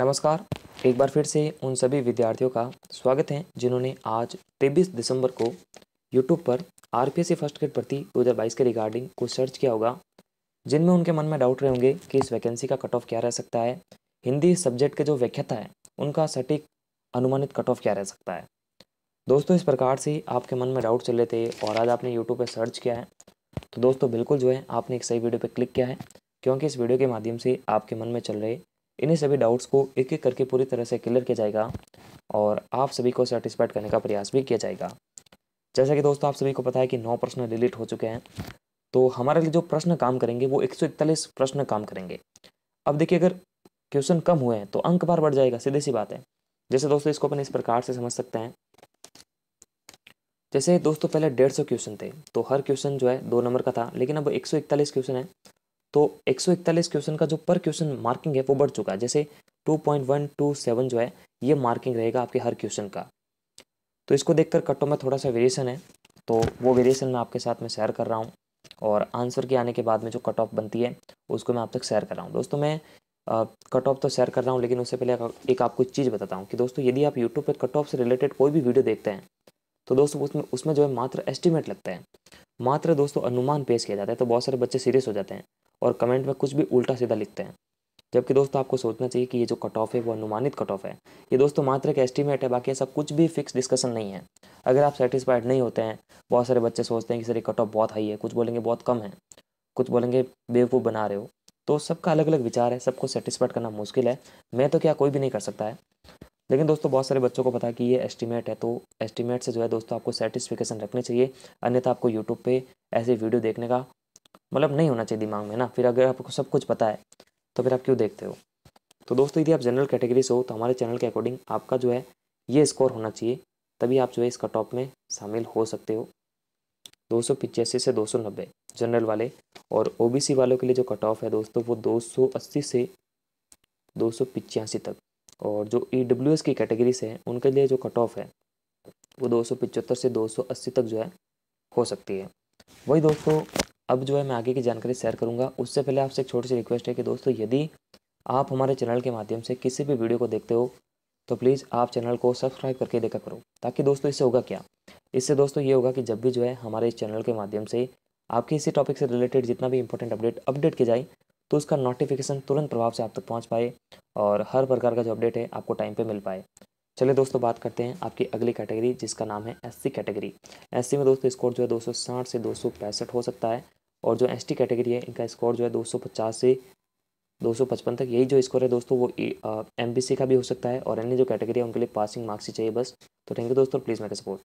नमस्कार एक बार फिर से उन सभी विद्यार्थियों का स्वागत है जिन्होंने आज तेईस दिसंबर को यूट्यूब पर R P S C first grade भर्ती दो हज़ार बाईस के रिगार्डिंग कुछ सर्च किया होगा जिनमें उनके मन में डाउट रहे होंगे कि इस वैकेंसी का कट ऑफ क्या रह सकता है हिंदी सब्जेक्ट के जो व्याख्याता है उनका सटीक अनुमानित कट ऑफ क्या रह सकता है दोस्तों इस प्रकार से आपके मन में डाउट चल रहे थे और आज आपने यूट्यूब पर सर्च किया है तो दोस्तों बिल्कुल जो है आपने एक सही वीडियो पर क्लिक किया है क्योंकि इस वीडियो के माध्यम से आपके मन में चल रहे इन्हीं सभी डाउट्स को एक एक करके पूरी तरह से क्लियर किया जाएगा और आप सभी को सेटिस्फाइड करने का प्रयास भी किया जाएगा जैसा कि दोस्तों आप सभी को पता है कि नौ प्रश्न डिलीट हो चुके हैं तो हमारे लिए जो प्रश्न काम करेंगे वो एक प्रश्न काम करेंगे अब देखिए अगर क्वेश्चन कम हुए हैं तो अंक बार बढ़ जाएगा सीधी सी बात है जैसे दोस्तों इसको अपन इस प्रकार से समझ सकते हैं जैसे दोस्तों पहले डेढ़ सौ क्वेश्चन थे तो हर क्वेश्चन जो है दो नंबर का था लेकिन अब एक सौ इकतालीस क्वेश्चन है तो एक क्वेश्चन का जो पर क्वेश्चन मार्किंग है वो बढ़ चुका है जैसे 2.127 जो है ये मार्किंग रहेगा आपके हर क्वेश्चन का तो इसको देखकर कटों में थोड़ा सा वेरिएशन है तो वो वेरिएशन मैं आपके साथ में शेयर कर रहा हूँ और आंसर के आने के बाद में जो कट ऑफ बनती है उसको मैं आप तक शेयर कर रहा हूँ दोस्तों मैं कट ऑफ तो शेयर कर रहा हूँ लेकिन उससे पहले एक आपको चीज़ बताता हूँ कि दोस्तों यदि आप यूट्यूब पर कट ऑफ से रिलेटेड कोई भी वीडियो देखते हैं तो दोस्तों उसमें उसमें जो है मात्र एस्टिमेट लगता है मात्र दोस्तों अनुमान पेश किया जाता है तो बहुत सारे बच्चे सीरियस हो जाते हैं और कमेंट में कुछ भी उल्टा सीधा लिखते हैं जबकि दोस्तों आपको सोचना चाहिए कि ये जो कट ऑफ है वो अनुमानित कट ऑफ है ये दोस्तों मात्र एक एस्टिमेट है बाकी ऐसा कुछ भी फिक्स डिस्कशन नहीं है अगर आप सेटिस्फाइड नहीं होते हैं बहुत सारे बच्चे सोचते हैं कि सर ये कट ऑफ बहुत हाई है कुछ बोलेंगे बहुत कम है कुछ बोलेंगे बेवकूफ़ बना रहे हो तो सबका अलग अलग विचार है सबको सेटिस्फाइड करना मुश्किल है मैं तो क्या कोई भी नहीं कर सकता है लेकिन दोस्तों बहुत सारे बच्चों को पता है कि ये एस्टिमेट है तो एस्टिमेट से जो है दोस्तों आपको सेटिस्फिकेशन रखनी चाहिए अन्यथा आपको यूट्यूब पे ऐसे वीडियो देखने का मतलब नहीं होना चाहिए दिमाग में ना फिर अगर आपको सब कुछ पता है तो फिर आप क्यों देखते हो तो दोस्तों यदि आप जनरल कैटेगरी से हो तो हमारे चैनल के अकॉर्डिंग आपका जो है ये स्कोर होना चाहिए तभी आप जो है इस कट ऑफ में शामिल हो सकते हो दो सौ पिचासी से दो सौ नब्बे जनरल वाले और ओ वालों के लिए जो कट ऑफ है दोस्तों वो दो सौ अस्सी से दो सौ तक और जो ई डब्ल्यू एस की कैटेगरी से हैं उनके लिए जो कट ऑफ है वो दो सौ से दो सौ अस्सी तक जो है हो सकती है वही दोस्तों अब जो है मैं आगे की जानकारी शेयर करूँगा उससे पहले आपसे एक छोटी सी रिक्वेस्ट है कि दोस्तों यदि आप हमारे चैनल के माध्यम से किसी भी वीडियो को देखते हो तो प्लीज़ आप चैनल को सब्सक्राइब करके देखा करो ताकि दोस्तों इससे होगा क्या इससे दोस्तों ये होगा कि जब भी जो है हमारे इस चैनल के माध्यम से आपके इसी टॉपिक से रिलेटेड जितना भी इंपॉर्टेंट अपडेट अपडेट किया जाए तो उसका नोटिफिकेशन तुरंत प्रभाव से आप तक पहुँच पाए और हर प्रकार का जो अपडेट है आपको टाइम पर मिल पाए चलिए दोस्तों बात करते हैं आपकी अगली कैटेगरी जिसका नाम है एससी कैटेगरी एससी में दोस्तों स्कोर जो है 260 से दो हो सकता है और जो एसटी कैटेगरी है इनका स्कोर जो है 250 से 255 तक यही जो स्कोर है दोस्तों वो एम का भी हो सकता है और अन्य जो कैटेगरी है उनके लिए पासिंग मार्क्स ही चाहिए बस तो थैंक यू दोस्तों प्लीज़ मेरे सपोर्ट